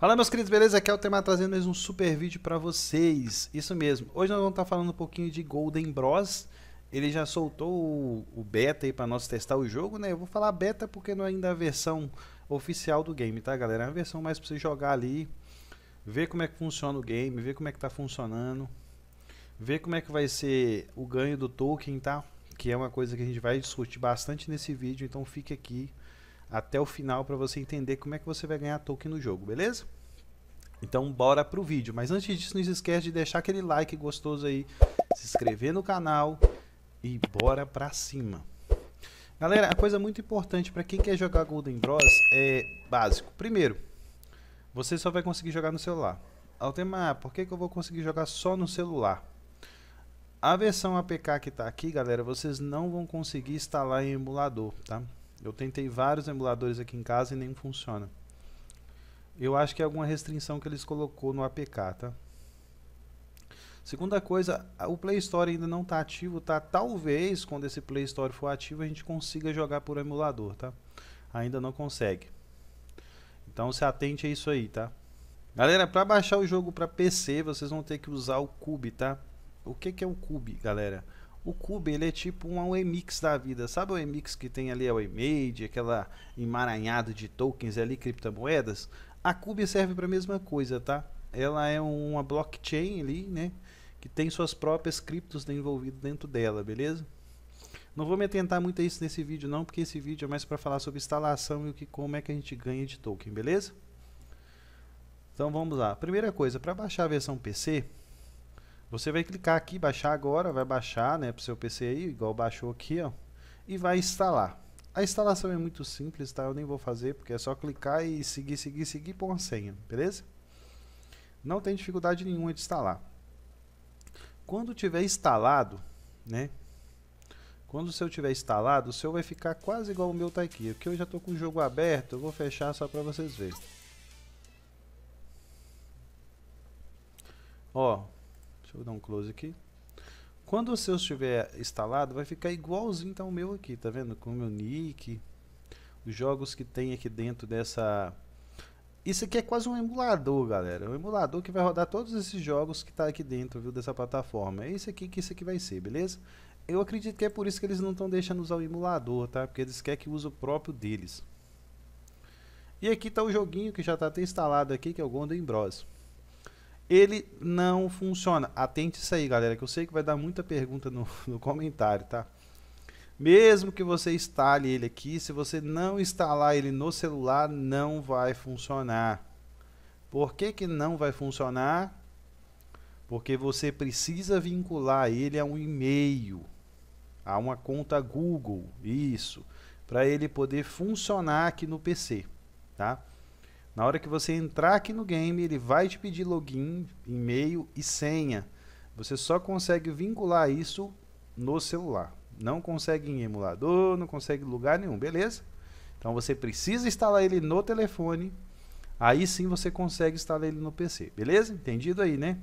Fala meus queridos, beleza? Aqui é o tema trazendo mais um super vídeo para vocês. Isso mesmo. Hoje nós vamos estar tá falando um pouquinho de Golden Bros. Ele já soltou o, o beta aí para nós testar o jogo, né? Eu vou falar beta porque não é ainda a versão oficial do game, tá, galera? É uma versão mais para você jogar ali, ver como é que funciona o game, ver como é que tá funcionando, ver como é que vai ser o ganho do token, tá? Que é uma coisa que a gente vai discutir bastante nesse vídeo, então fique aqui até o final para você entender como é que você vai ganhar token no jogo, beleza? Então bora pro vídeo, mas antes disso não se esquece de deixar aquele like gostoso aí, se inscrever no canal e bora pra cima. Galera, a coisa muito importante para quem quer jogar Golden Bros é básico. Primeiro, você só vai conseguir jogar no celular. Altemar, por que, que eu vou conseguir jogar só no celular? A versão APK que está aqui, galera, vocês não vão conseguir instalar em emulador, tá? Eu tentei vários emuladores aqui em casa e nenhum funciona. Eu acho que é alguma restrição que eles colocou no APK, tá? Segunda coisa, o Play Store ainda não está ativo, tá? Talvez quando esse Play Store for ativo a gente consiga jogar por emulador, tá? Ainda não consegue. Então se atente a isso aí, tá? Galera, para baixar o jogo para PC, vocês vão ter que usar o Cube, tá? O que que é o Cube, galera? O Cube, ele é tipo um UEMix da vida. Sabe o UEMix que tem ali a UEMade, aquela emaranhada de tokens ali, criptomoedas? A Cube serve para a mesma coisa, tá? Ela é uma blockchain ali, né? Que tem suas próprias criptos envolvidas dentro dela, beleza? Não vou me atentar muito a isso nesse vídeo não, porque esse vídeo é mais para falar sobre instalação e o que, como é que a gente ganha de token, beleza? Então vamos lá. Primeira coisa, para baixar a versão PC, você vai clicar aqui, baixar agora, vai baixar né, para o seu PC aí, igual baixou aqui, ó, e vai instalar. A instalação é muito simples, tá? Eu nem vou fazer, porque é só clicar e seguir, seguir, seguir por uma senha, beleza? Não tem dificuldade nenhuma de instalar. Quando tiver instalado, né? Quando o seu tiver instalado, o seu vai ficar quase igual o meu tá aqui. Porque eu já tô com o jogo aberto, eu vou fechar só para vocês verem. Ó, Deixa eu dar um close aqui. Quando o seu estiver instalado, vai ficar igualzinho tá, o meu aqui, tá vendo? Com o meu nick, os jogos que tem aqui dentro dessa... Isso aqui é quase um emulador, galera. É um emulador que vai rodar todos esses jogos que tá aqui dentro, viu, dessa plataforma. É isso aqui que isso aqui vai ser, beleza? Eu acredito que é por isso que eles não estão deixando usar o emulador, tá? Porque eles querem que use o próprio deles. E aqui está o joguinho que já está até instalado aqui, que é o Golden Bros ele não funciona. Atente isso aí, galera, que eu sei que vai dar muita pergunta no, no comentário, tá? Mesmo que você instale ele aqui, se você não instalar ele no celular, não vai funcionar. Por que, que não vai funcionar? Porque você precisa vincular ele a um e-mail, a uma conta Google, isso, para ele poder funcionar aqui no PC, tá? Na hora que você entrar aqui no game, ele vai te pedir login, e-mail e senha. Você só consegue vincular isso no celular. Não consegue em emulador, não consegue em lugar nenhum, beleza? Então você precisa instalar ele no telefone. Aí sim você consegue instalar ele no PC, beleza? Entendido aí, né?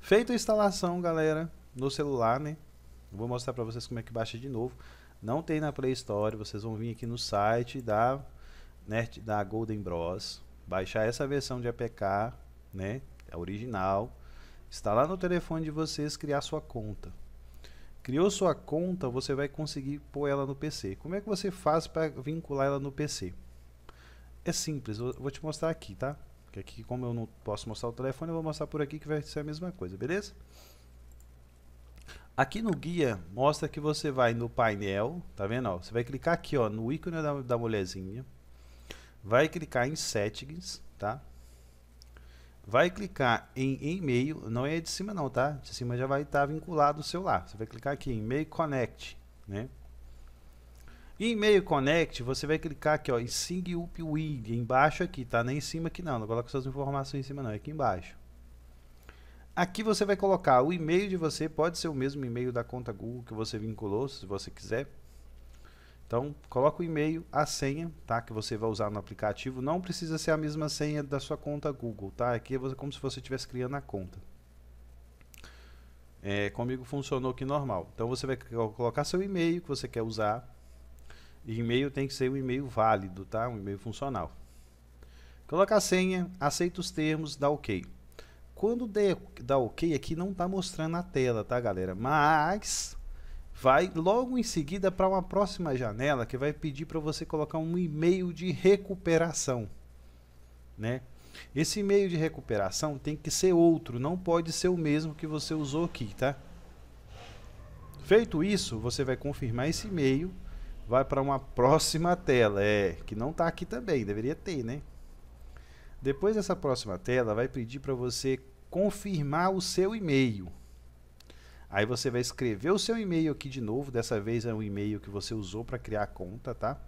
Feita a instalação, galera, no celular, né? vou mostrar para vocês como é que baixa de novo. Não tem na Play Store, vocês vão vir aqui no site da né, da Golden Bros, baixar essa versão de APK, né, a original, instalar no telefone de vocês, criar sua conta. Criou sua conta, você vai conseguir pôr ela no PC. Como é que você faz para vincular ela no PC? É simples, eu vou te mostrar aqui, tá? aqui, como eu não posso mostrar o telefone, eu vou mostrar por aqui que vai ser a mesma coisa, beleza? Aqui no guia mostra que você vai no painel, tá vendo? Ó, você vai clicar aqui ó, no ícone da, da mulherzinha, vai clicar em settings, tá? Vai clicar em e-mail, não é de cima não, tá? De cima já vai estar tá vinculado o celular. Você vai clicar aqui em e-mail connect, né? E e-mail connect, você vai clicar aqui, ó, em sing up wing, embaixo aqui, tá? Nem em cima aqui não, não coloca suas informações em cima não, é aqui embaixo. Aqui você vai colocar o e-mail de você, pode ser o mesmo e-mail da conta Google que você vinculou, se você quiser, então, coloca o e-mail, a senha, tá? Que você vai usar no aplicativo. Não precisa ser a mesma senha da sua conta Google, tá? Aqui é como se você estivesse criando a conta. É, comigo funcionou que normal. Então, você vai colocar seu e-mail que você quer usar. E e-mail tem que ser um e-mail válido, tá? Um e-mail funcional. Coloca a senha, aceita os termos, dá OK. Quando der, dá OK aqui, não está mostrando na tela, tá, galera? Mas vai logo em seguida para uma próxima janela que vai pedir para você colocar um e-mail de recuperação, né? Esse e-mail de recuperação tem que ser outro, não pode ser o mesmo que você usou aqui, tá? Feito isso, você vai confirmar esse e-mail, vai para uma próxima tela, é, que não está aqui também, deveria ter, né? Depois dessa próxima tela, vai pedir para você confirmar o seu e-mail. Aí você vai escrever o seu e-mail aqui de novo. Dessa vez é um e-mail que você usou para criar a conta, tá?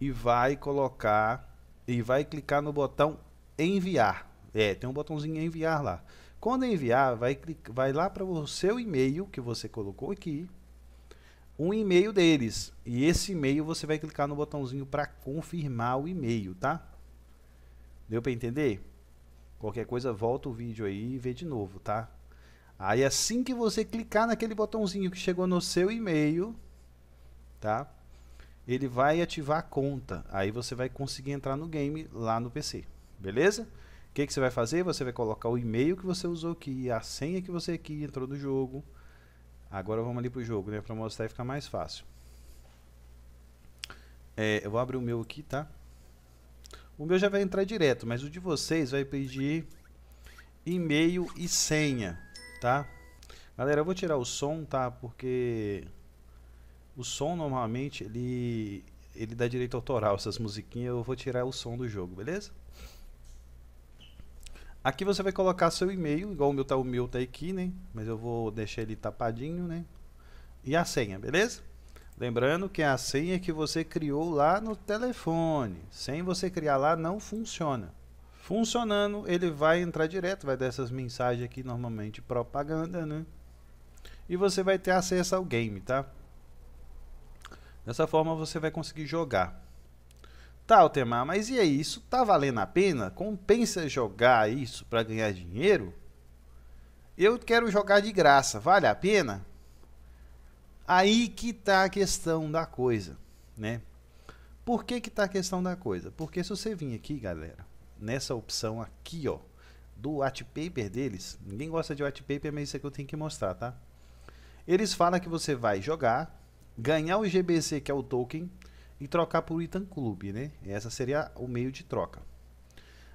E vai colocar e vai clicar no botão enviar. É, tem um botãozinho enviar lá. Quando enviar, vai, vai lá para o seu e-mail que você colocou aqui, um e-mail deles. E esse e-mail você vai clicar no botãozinho para confirmar o e-mail, tá? Deu para entender? Qualquer coisa, volta o vídeo aí e vê de novo, tá? Aí assim que você clicar naquele botãozinho que chegou no seu e-mail, tá? Ele vai ativar a conta. Aí você vai conseguir entrar no game lá no PC. Beleza? O que, que você vai fazer? Você vai colocar o e-mail que você usou aqui, a senha que você aqui entrou no jogo. Agora vamos ali pro jogo, né? Pra mostrar e ficar mais fácil. É, eu vou abrir o meu aqui, tá? O meu já vai entrar direto, mas o de vocês vai pedir e-mail e senha tá? Galera, eu vou tirar o som, tá? Porque o som normalmente ele ele dá direito autoral, essas musiquinhas, eu vou tirar o som do jogo, beleza? Aqui você vai colocar seu e-mail, igual o meu tá o meu tá aqui, né? Mas eu vou deixar ele tapadinho, né? E a senha, beleza? Lembrando que é a senha que você criou lá no telefone, sem você criar lá não funciona. Funcionando, ele vai entrar direto, vai dar essas mensagens aqui normalmente propaganda, né? E você vai ter acesso ao game, tá? Dessa forma você vai conseguir jogar. Tá, Altemar, mas e aí? Isso tá valendo a pena? Compensa jogar isso para ganhar dinheiro? Eu quero jogar de graça, vale a pena? Aí que tá a questão da coisa, né? Por que que tá a questão da coisa? Porque se você vir aqui, galera, nessa opção aqui, ó, do white paper deles. Ninguém gosta de white paper, mas isso aqui eu tenho que mostrar, tá? Eles falam que você vai jogar, ganhar o GBC, que é o token, e trocar por Itan Club, né? Essa seria o meio de troca.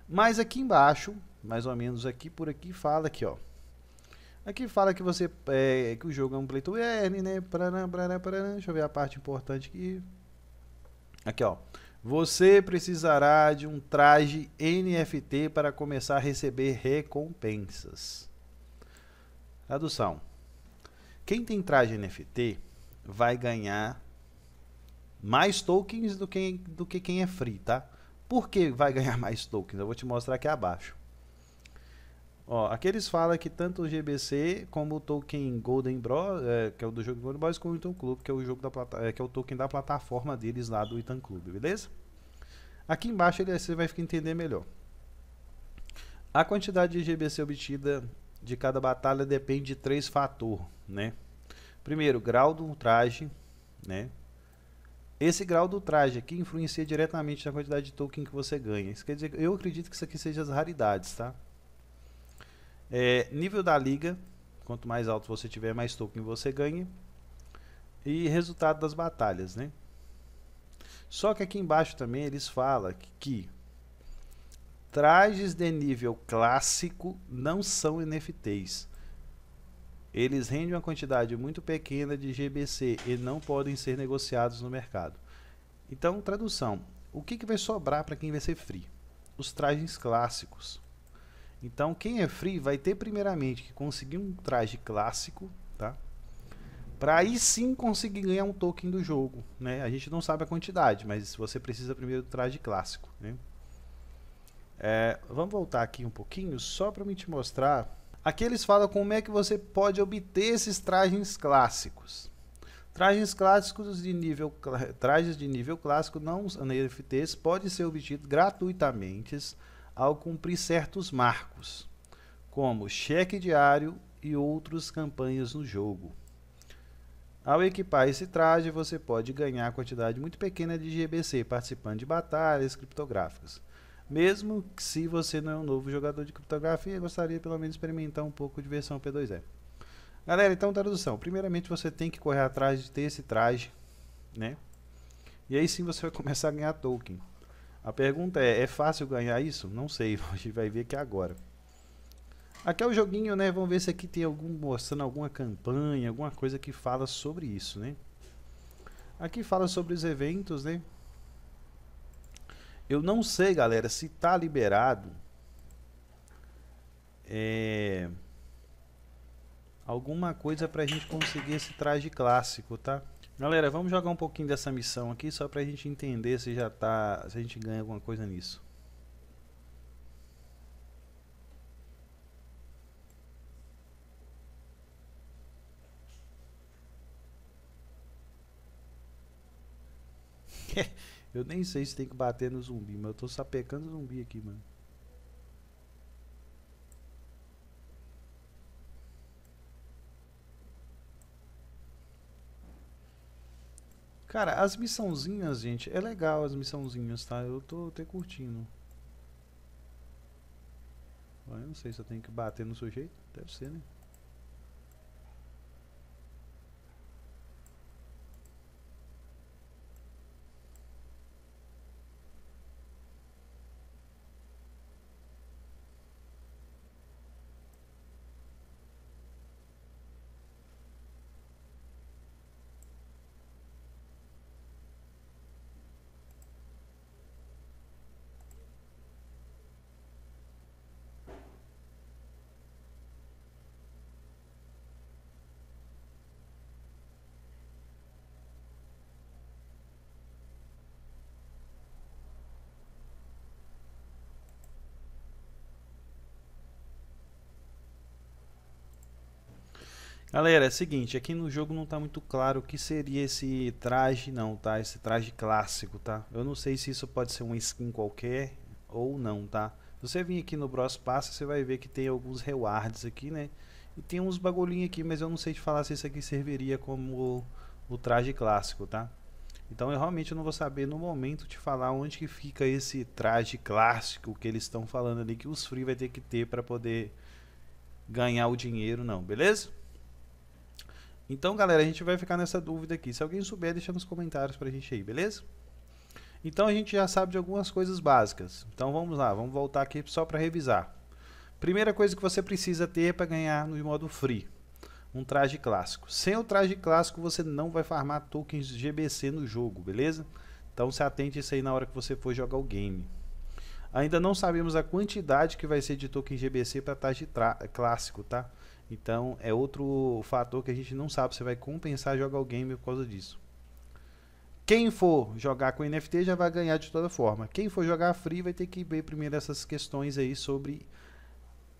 Mas aqui embaixo, mais ou menos aqui por aqui, fala aqui, ó. Aqui fala que você é, que o jogo é um play to earn, né? Parará, parará, parará. Deixa eu ver a parte importante aqui. Aqui, ó. Você precisará de um traje NFT para começar a receber recompensas. Tradução: Quem tem traje NFT vai ganhar mais tokens do que, do que quem é free, tá? Por que vai ganhar mais tokens? Eu vou te mostrar aqui abaixo. Ó, aqui eles falam que tanto o GBC como o token Golden Bros, é, que é o do jogo Golden Bros, como o Itan Club, que é o, jogo da plata é, que é o token da plataforma deles lá do Itan Club, beleza? Aqui embaixo ele, você vai entender melhor. A quantidade de GBC obtida de cada batalha depende de três fatores, né? Primeiro, grau do traje né? Esse grau do traje aqui influencia diretamente na quantidade de token que você ganha. Isso quer dizer, eu acredito que isso aqui seja as raridades, tá? É, nível da liga, quanto mais alto você tiver, mais token você ganha. E resultado das batalhas, né? Só que aqui embaixo também eles falam que, que trajes de nível clássico não são NFTs. Eles rendem uma quantidade muito pequena de GBC e não podem ser negociados no mercado. Então, tradução: o que, que vai sobrar para quem vai ser free? Os trajes clássicos. Então, quem é free vai ter primeiramente que conseguir um traje clássico, tá? Para aí sim conseguir ganhar um token do jogo, né? A gente não sabe a quantidade, mas você precisa primeiro do traje clássico, né? É, vamos voltar aqui um pouquinho só para me te mostrar. Aqui eles falam como é que você pode obter esses trajes clássicos. Trajes clássicos de nível trajes de nível clássico não NFTs podem ser obtidos gratuitamente ao cumprir certos marcos, como cheque diário e outras campanhas no jogo. Ao equipar esse traje, você pode ganhar quantidade muito pequena de GBC participando de batalhas criptográficas. Mesmo que, se você não é um novo jogador de criptografia, gostaria pelo menos experimentar um pouco de versão P2E. Galera, então tradução. Primeiramente você tem que correr atrás de ter esse traje, né? E aí sim você vai começar a ganhar token. A pergunta é: é fácil ganhar isso? Não sei, a gente vai ver que é agora. Aqui é o joguinho, né? Vamos ver se aqui tem algum mostrando alguma campanha, alguma coisa que fala sobre isso, né? Aqui fala sobre os eventos, né? Eu não sei, galera, se tá liberado é alguma coisa pra gente conseguir esse traje clássico, tá? Galera, vamos jogar um pouquinho dessa missão aqui só pra gente entender se já tá, se a gente ganha alguma coisa nisso. eu nem sei se tem que bater no zumbi, mas eu tô sapecando zumbi aqui, mano. Cara, as missãozinhas, gente, é legal as missãozinhas, tá? Eu tô até curtindo. Eu não sei se eu tenho que bater no sujeito. Deve ser, né? Galera, é o seguinte, aqui no jogo não tá muito claro o que seria esse traje não, tá? Esse traje clássico, tá? Eu não sei se isso pode ser uma skin qualquer ou não, tá? Se você vir aqui no Bros Pass, você vai ver que tem alguns rewards aqui, né? E tem uns bagulhinhos aqui, mas eu não sei te falar se isso aqui serviria como o, o traje clássico, tá? Então eu realmente não vou saber no momento te falar onde que fica esse traje clássico que eles estão falando ali que os free vai ter que ter para poder ganhar o dinheiro não, beleza? Então, galera, a gente vai ficar nessa dúvida aqui. Se alguém souber, deixa nos comentários pra gente aí, beleza? Então a gente já sabe de algumas coisas básicas. Então vamos lá, vamos voltar aqui só para revisar. Primeira coisa que você precisa ter para ganhar no modo free, um traje clássico. Sem o traje clássico você não vai farmar tokens GBC no jogo, beleza? Então se atente isso aí na hora que você for jogar o game. Ainda não sabemos a quantidade que vai ser de token GBC para traje clássico, tá? Então, é outro fator que a gente não sabe se vai compensar jogar o game por causa disso. Quem for jogar com NFT já vai ganhar de toda forma. Quem for jogar free vai ter que ver primeiro essas questões aí sobre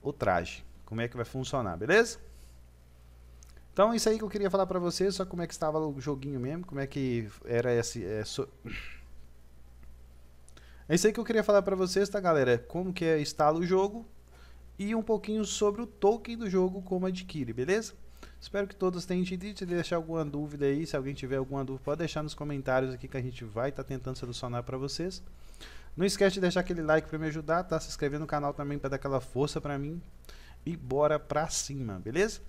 o traje. Como é que vai funcionar, beleza? Então, isso aí que eu queria falar pra vocês, só como é que estava o joguinho mesmo, como é que era esse... É, so... é isso aí que eu queria falar pra vocês, tá, galera? Como que é, instala o jogo, e um pouquinho sobre o token do jogo, como adquire, beleza? Espero que todos tenham entendido. Se deixar alguma dúvida aí, se alguém tiver alguma dúvida, pode deixar nos comentários aqui que a gente vai estar tá tentando solucionar para vocês. Não esquece de deixar aquele like para me ajudar, tá? Se inscrever no canal também para dar aquela força para mim. E bora pra cima, beleza?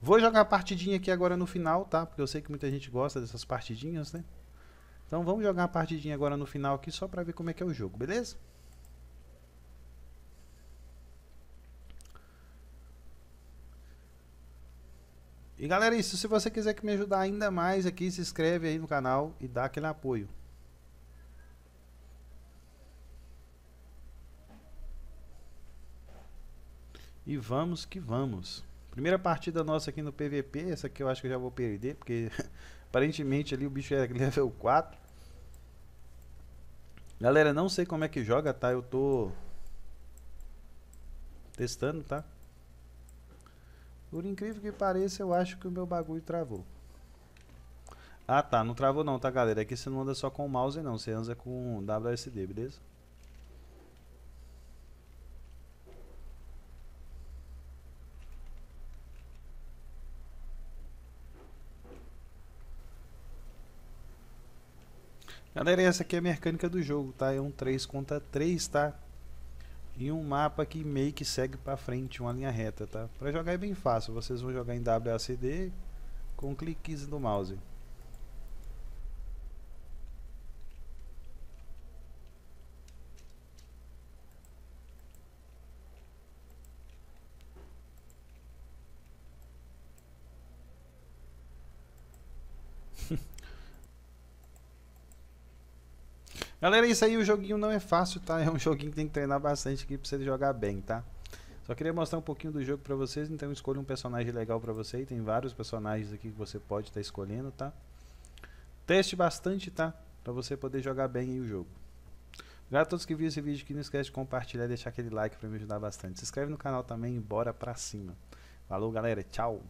Vou jogar a partidinha aqui agora no final, tá? Porque eu sei que muita gente gosta dessas partidinhas, né? Então vamos jogar a partidinha agora no final aqui só pra ver como é que é o jogo, beleza? E galera, isso, se você quiser que me ajudar ainda mais aqui, se inscreve aí no canal e dá aquele apoio. E vamos que vamos. Primeira partida nossa aqui no PVP, essa aqui eu acho que eu já vou perder, porque aparentemente ali o bicho é level 4. Galera, não sei como é que joga, tá? Eu tô testando, tá? Por incrível que pareça, eu acho que o meu bagulho travou. Ah, tá. Não travou não, tá, galera? Aqui é você não anda só com o mouse, não. Você anda com WSD, beleza? Galera, essa aqui é a mecânica do jogo, tá? É um 3 contra 3, tá? e um mapa que meio que segue para frente, uma linha reta, tá? Para jogar é bem fácil, vocês vão jogar em WACD com cliques do mouse. Galera, isso aí, o joguinho não é fácil, tá? É um joguinho que tem que treinar bastante aqui pra você jogar bem, tá? Só queria mostrar um pouquinho do jogo pra vocês, então escolha um personagem legal pra você. E tem vários personagens aqui que você pode estar tá escolhendo, tá? Teste bastante, tá? Pra você poder jogar bem aí o jogo. Obrigado a todos que viram esse vídeo aqui. Não esquece de compartilhar e deixar aquele like pra me ajudar bastante. Se inscreve no canal também e bora pra cima. Falou, galera. Tchau.